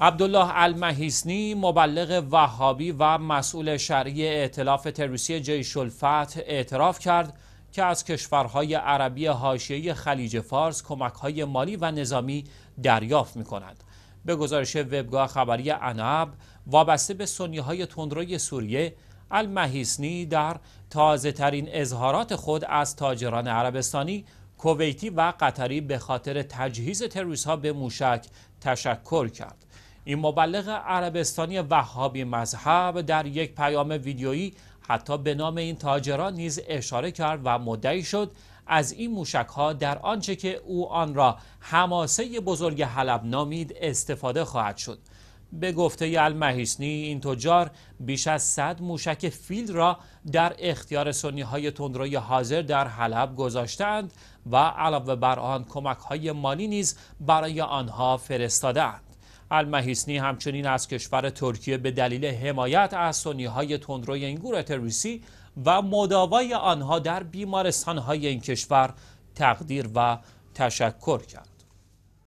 عبدالله المهیسنی مبلغ وهابی و مسئول شرعی اعتلاف تروریستی جیش الفتح اعتراف کرد که از کشورهای عربی حاشیه خلیج فارس کمکهای مالی و نظامی دریافت می کند. به گزارش وبگاه خبری اناب وابسته به سنیه های تندروی سوریه المهیسنی در تازه ترین اظهارات خود از تاجران عربستانی کویتی و قطری به خاطر تجهیز تروریست ها به موشک تشکر کرد. این مبلغ عربستانی وهابی مذهب در یک پیام ویدیویی حتی به نام این تاجران نیز اشاره کرد و مدعی شد از این موشک ها در آنچه که او آن را حماسه بزرگ حلب نامید استفاده خواهد شد به گفته المهیسنی این تجار بیش از 100 موشک فیل را در اختیار سنی های تندروی حاضر در حلب گذاشتند و علاوه بر آن کمک های مالی نیز برای آنها فرستادند المهیسنی همچنین از کشور ترکیه به دلیل حمایت از سنیهای تندروی این گروه تروریستی و مداوای آنها در بیمارستانهای این کشور تقدیر و تشکر کرد